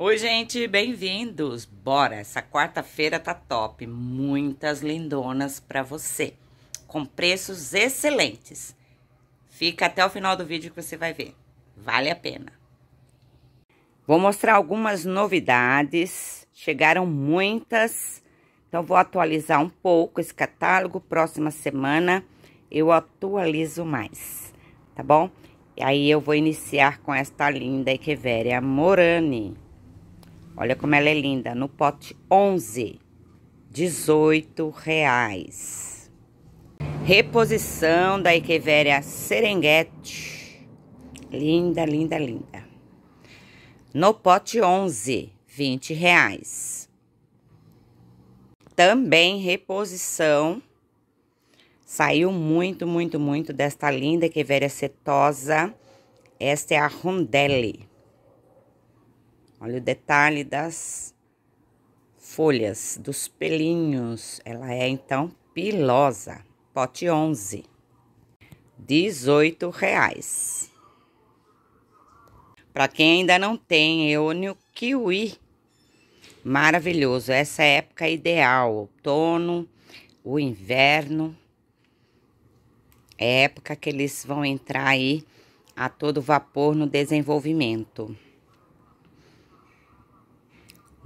Oi, gente, bem-vindos. Bora, essa quarta-feira tá top, muitas lindonas para você, com preços excelentes. Fica até o final do vídeo que você vai ver. Vale a pena. Vou mostrar algumas novidades. Chegaram muitas, então vou atualizar um pouco esse catálogo. Próxima semana eu atualizo mais, tá bom? E aí eu vou iniciar com esta linda Echeveria Morani. Olha como ela é linda. No pote 11, 18 reais. Reposição da equeveria Serengeti. Linda, linda, linda. No pote 11, 20 reais. Também reposição. Saiu muito, muito, muito desta linda equeveria setosa. Esta é a Rondelli. Olha o detalhe das folhas, dos pelinhos. Ela é, então, pilosa. Pote 11. 18 reais. Para quem ainda não tem, eônio kiwi. Maravilhoso. Essa é época ideal. Outono, o inverno. É época que eles vão entrar aí a todo vapor no desenvolvimento.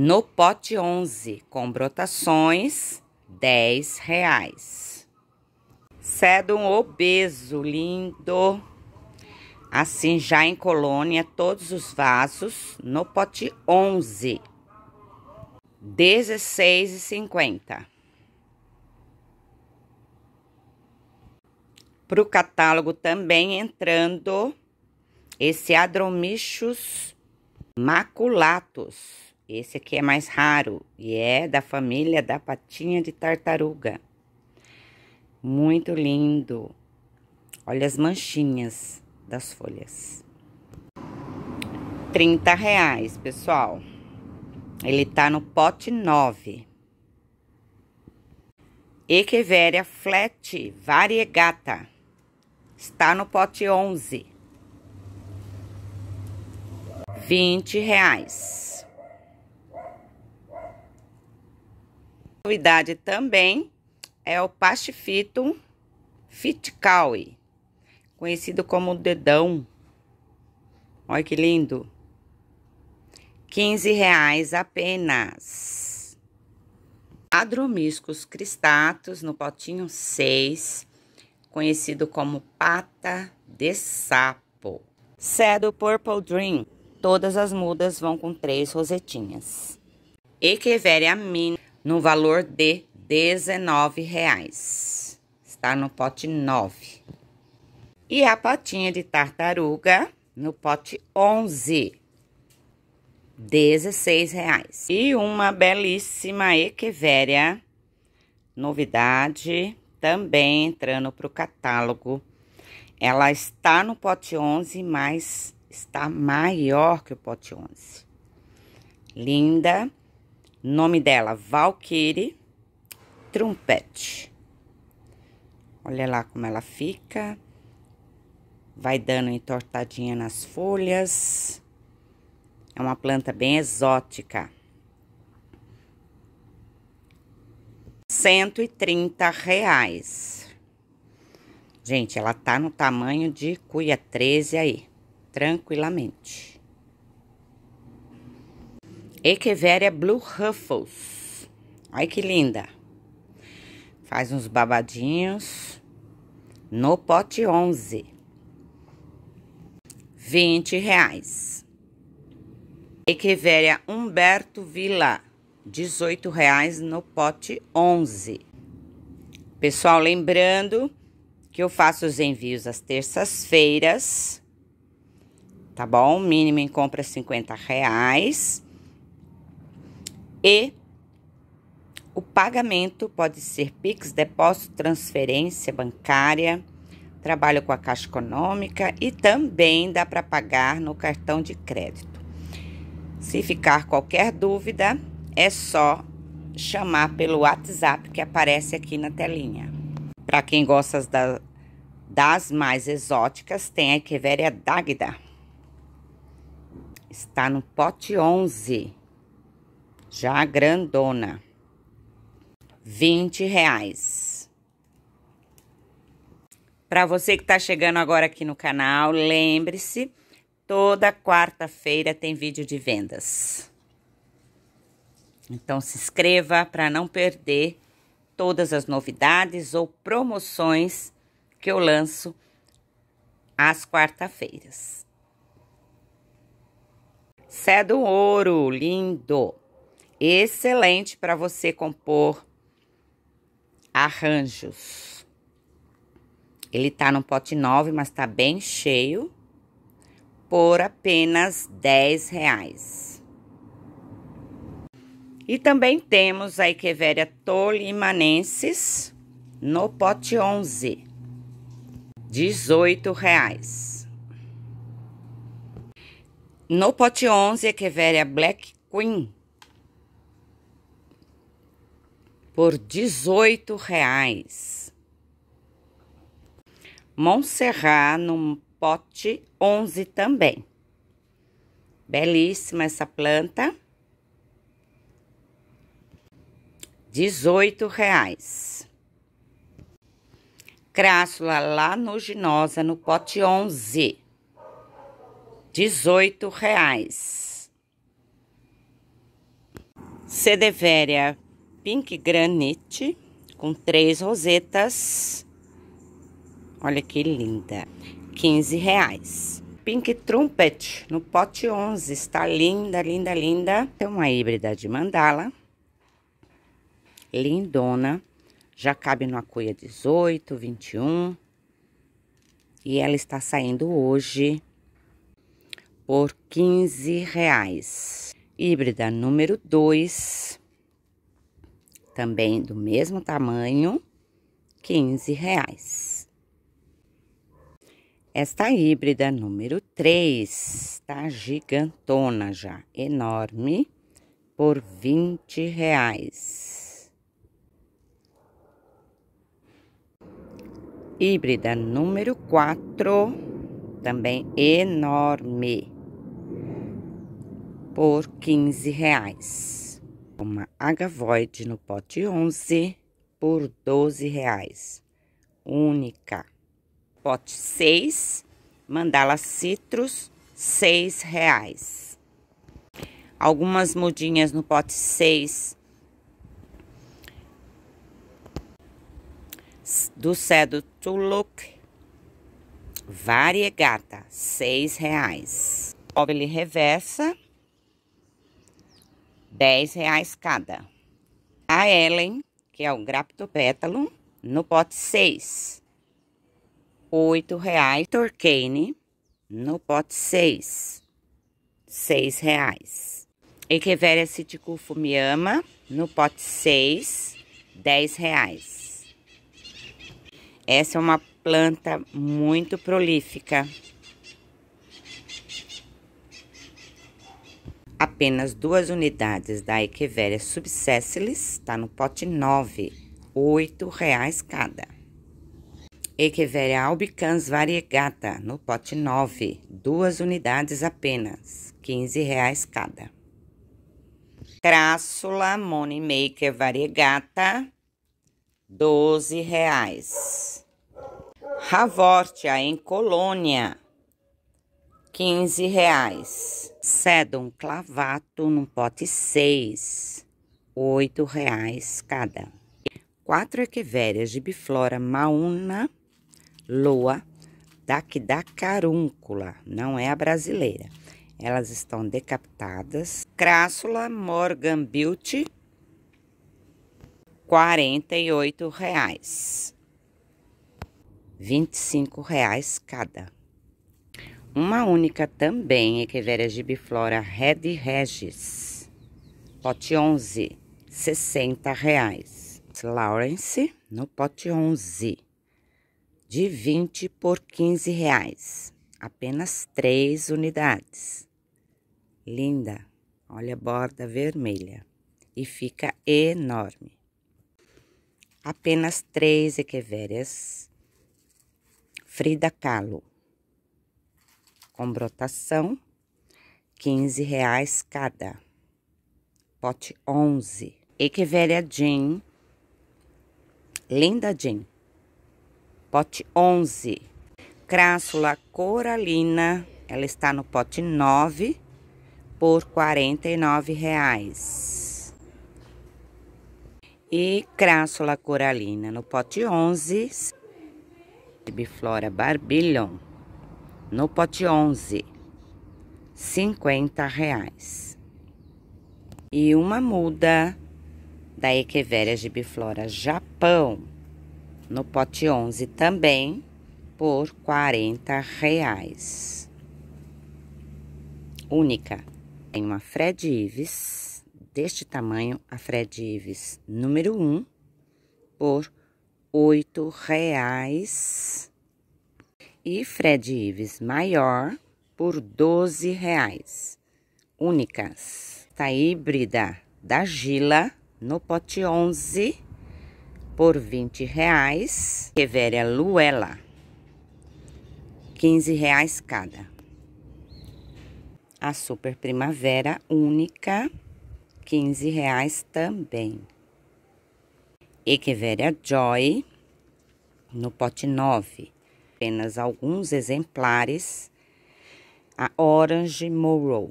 No pote 11, com brotações, 10 reais. Cedum obeso, lindo. Assim, já em colônia, todos os vasos no pote 11, R$16,50. Para o catálogo também entrando esse Adromichus maculatus. Esse aqui é mais raro e é da família da patinha de tartaruga. Muito lindo. Olha as manchinhas das folhas. 30 reais, pessoal. Ele tá no pote 9. Equeveria Flat Variegata. Está no pote 11. 20 reais. novidade também é o pastifito fitcaui, conhecido como dedão. Olha que lindo. 15 reais apenas. Adromiscos cristatus no potinho 6, conhecido como pata de sapo. Cedo Purple Dream. Todas as mudas vão com três rosetinhas. Echeveria mini no valor de R$19,00. Está no pote 9. E a patinha de tartaruga no pote 11, R$16,00. E uma belíssima equivéria, novidade, também entrando para o catálogo. Ela está no pote 11, mas está maior que o pote 11. Linda Nome dela, Valkyrie Trumpete. Olha lá como ela fica. Vai dando entortadinha nas folhas. É uma planta bem exótica. 130 reais. Gente, ela tá no tamanho de cuia 13 aí, tranquilamente. Echeveria Blue Ruffles. Olha que linda. Faz uns babadinhos no pote 11. 20 reais. Echeveria Humberto Vila. 18 reais no pote 11. Pessoal, lembrando que eu faço os envios às terças-feiras, tá bom? Mínimo em compra 50 reais. E o pagamento pode ser PIX, depósito, transferência bancária. Trabalho com a Caixa Econômica e também dá para pagar no cartão de crédito. Se ficar qualquer dúvida, é só chamar pelo WhatsApp que aparece aqui na telinha. Para quem gosta da, das mais exóticas, tem a Echeveria Dagda. Está no pote 11 já grandona, 20 reais. Para você que está chegando agora aqui no canal, lembre-se, toda quarta-feira tem vídeo de vendas. Então se inscreva para não perder todas as novidades ou promoções que eu lanço às quarta-feiras. Cedo ouro, lindo! excelente para você compor arranjos. Ele tá num pote 9, mas tá bem cheio, por apenas 10 reais. E também temos a Echeveria Tolimanensis no pote 11, 18 reais. No pote 11, Echeveria Black Queen, por dezoito reais. Montserrat num pote 11 também. Belíssima essa planta. Dezoito reais. Crássula lanuginosa no pote 11. Dezoito reais. Cedevéria Pink Granite com três rosetas. Olha que linda. 15 reais. Pink Trumpet no pote 11. Está linda, linda, linda. É uma híbrida de mandala. Lindona. Já cabe no cuia 18, 21. E ela está saindo hoje por 15 reais. Híbrida número 2 também do mesmo tamanho, 15 reais. Esta híbrida número 3, está gigantona já, enorme, por 20 reais. Híbrida número 4, também enorme, por 15 reais uma agavoide no pote 11 por 12 reais. Única. Pote 6, mandala citrus, 6 reais. Algumas mudinhas no pote 6 do cedo Tuluk variegata, 6 reais. Móvel reversa 10 reais cada. A Ellen, que é o graptopétalo, no pote 6, 8 reais. Turcane, no pote 6, 6 reais. Echeveria citicufo miama, no pote 6, 10 reais. Essa é uma planta muito prolífica. apenas duas unidades da Echeveria subsessilis, está no pote 9, R$ 8,00 cada. Echeveria albicans variegata, no pote 9, duas unidades apenas, R$ 15,00 cada. Crassula Maker variegata, R$ 12,00. Ravortia em colônia, 15 reais. Sedum clavato num pote 6, 8 reais cada. 4 equiverias de biflora mauna loa daqui da carúncula, não é a brasileira. Elas estão decapitadas. Crássula Morgan Beauty, 48 reais. 25 reais cada. Uma única também, Echeveria gibiflora Red Regis, pote 11, 60 reais. Lawrence, no pote 11, de 20 por 15 reais. Apenas 3 unidades. Linda, olha a borda vermelha e fica enorme. Apenas 3 Equeverias Frida Kahlo com brotação, 15 reais cada. Pote 11. Echeveria Jean, Linda Jean. Pote 11. Crássula Coralina, ela está no pote 9 por R$ reais. E crássula coralina no pote 11, biflora Barbillon no pote 11, 50 reais. E uma muda da Echeveria Gibiflora Japão, no pote 11 também, por 40 reais. Única. Tem uma Fred Ives, deste tamanho, a Fred Ives número 1, por R$ 8 reais e Fred Ives maior por 12 reais. Únicas. Tá híbrida da Gila no pote 11 por 20 reais. Reveria Luela. 15 reais cada. A Super Primavera única, 15 reais também. Echeveria Joy no pote 9 apenas alguns exemplares, a Orange Morrow,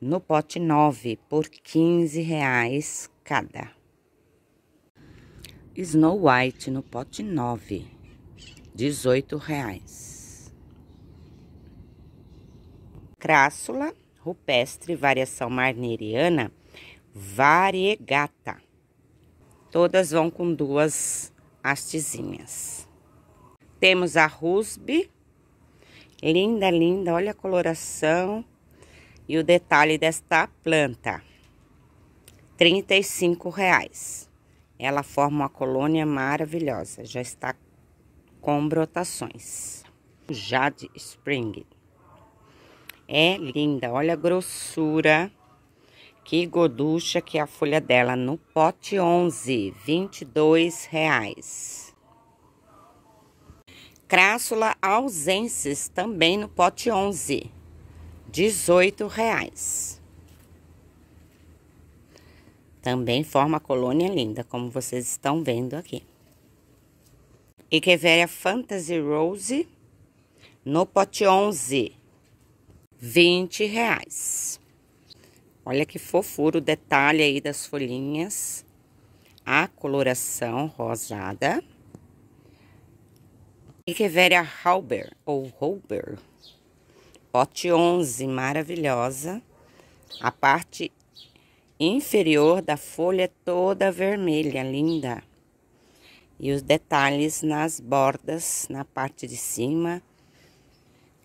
no pote 9, por 15 reais cada. Snow White no pote 9, R$ 18,00. Crássula rupestre variação marneriana variegata. Todas vão com duas hastezinhas. Temos a Rusby. Linda, linda. Olha a coloração e o detalhe desta planta. R$ reais. Ela forma uma colônia maravilhosa. Já está com brotações. Jade Spring. É linda. Olha a grossura. Que goducha que é a folha dela. No pote 11, R$ reais. Crássula Ausensis também no pote 11, R$ reais. Também forma colônia linda, como vocês estão vendo aqui. Echeveria Fantasy Rose no pote 11, R$ reais. Olha que fofura o detalhe aí das folhinhas. A coloração rosada. Echeveria Halber, ou Holber, pote 11, maravilhosa. A parte inferior da folha é toda vermelha, linda. E os detalhes nas bordas, na parte de cima.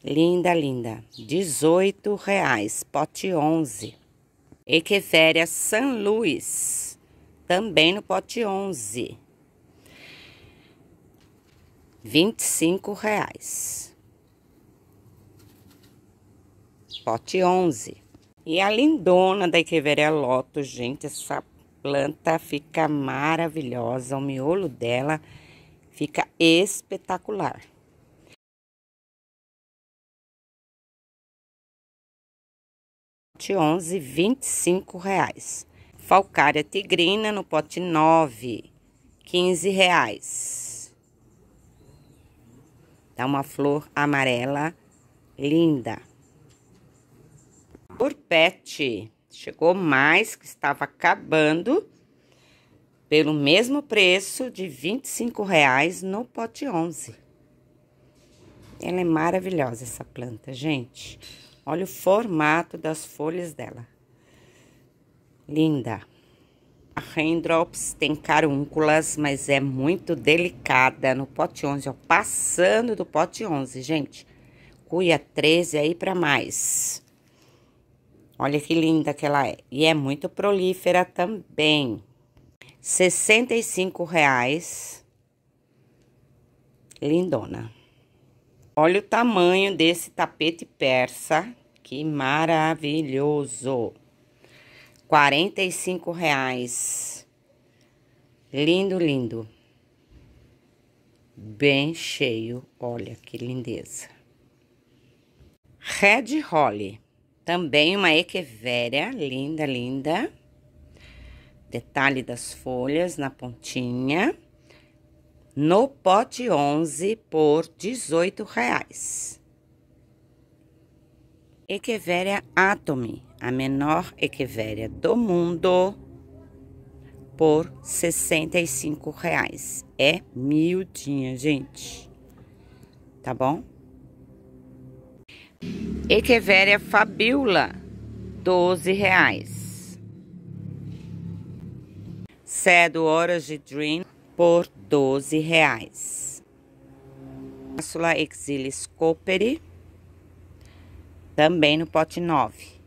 Linda, linda. 18 reais, pote 11. Echeveria San Luís, também no pote 11. 25 reais. Pote 11. E a lindona da Echeveria Lotus, gente, essa planta fica maravilhosa. O miolo dela fica espetacular. Pote 11, 25 reais. Falcária tigrina no pote 9, 15 reais. Dá uma flor amarela linda. Por pet Chegou mais, que estava acabando, pelo mesmo preço de R$ 25 no pote 11. Ela é maravilhosa, essa planta, gente. Olha o formato das folhas dela. Linda raindrops, tem carúnculas, mas é muito delicada no pote 11, ó, passando do pote 11, gente. Cuia 13 aí para mais. Olha que linda que ela é. E é muito prolífera também. R$ 65,00. Lindona. Olha o tamanho desse tapete persa. Que maravilhoso! 45 reais. Lindo, lindo. Bem cheio, olha que lindeza. Red Holly, também uma equeveria. linda, linda. Detalhe das folhas na pontinha. No pote 11 por 18 reais. Echeveria Atomy, a menor Echeveria do mundo, por R$ 65,00. É miudinha, gente. Tá bom? Echeveria Fabiola, R$ 12,00. Cedo Orange Dream, por R$ 12,00. Cápsula Exilis Cooperi também no pote 9,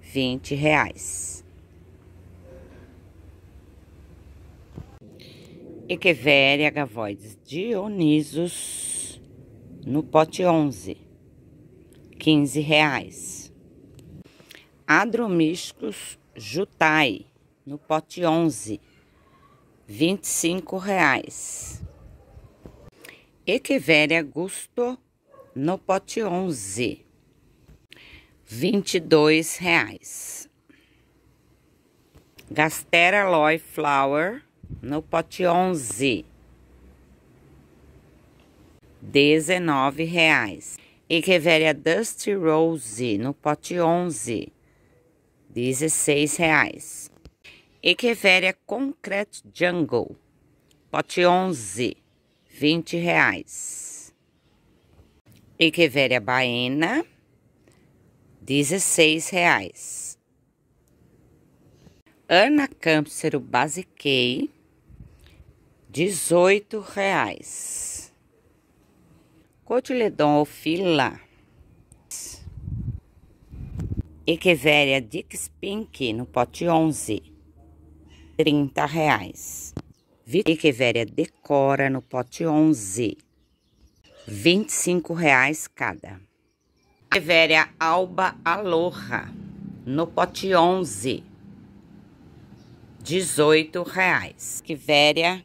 20 reais. equevere agavoides Dionisos no pote 11, 15 reais. Adromiscos Jutai no pote 11, 25 reais. equevere Gusto no pote 11, 22 reais. Gastera Loy Flower no pote 11. 19 reais. Echeveria Dusty Rose no pote 11. 16 reais. Echeveria Concrete Jungle pote 11. 20 reais. Echeveria Baena 16 reais. Ana Câmpsero Basiquei, 18 reais. Cotiledon Fila. Equeveria Dix Pink no pote 11, 30 reais. Equeveria Decora no pote 11, 25 reais cada. Evéria Alba Aloha, no pote 11, 18 reais. Quivéria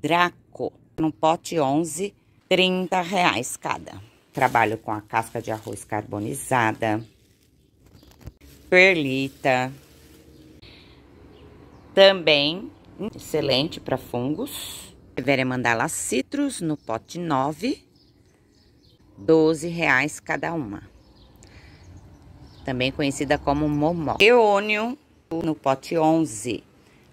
Draco, no pote 11, 30 reais cada. Trabalho com a casca de arroz carbonizada, perlita, também excelente para fungos. Quivéria Mandala Citrus, no pote 9, 12 reais cada uma. Também conhecida como momó. Eônio no pote 11.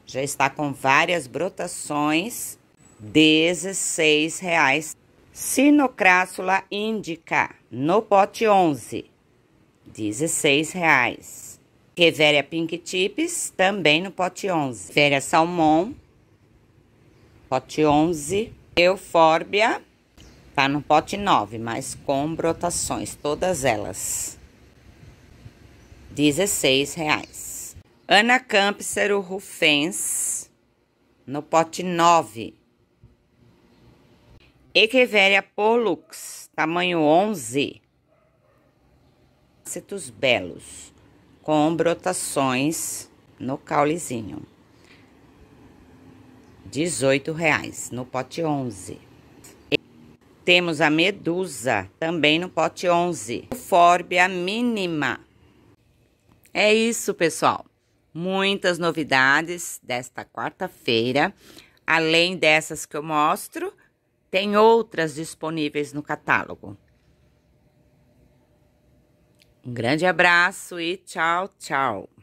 Já está com várias brotações, 16 reais. Sinocrássula indica no pote 11, 16 reais. Reveria Pink Tips, também no pote 11. Reveria Salmão. pote 11. Eufórbia, Tá no pote 9, mas com brotações, todas elas. R$16,00. Ana Campsero Rufens, no pote 9. Echeveria Pollux, tamanho 11. Citos belos, com brotações no caulezinho. R$18,00 no pote 11. Temos a medusa, também no pote 11. Fórbia mínima. É isso, pessoal. Muitas novidades desta quarta-feira. Além dessas que eu mostro, tem outras disponíveis no catálogo. Um grande abraço e tchau, tchau.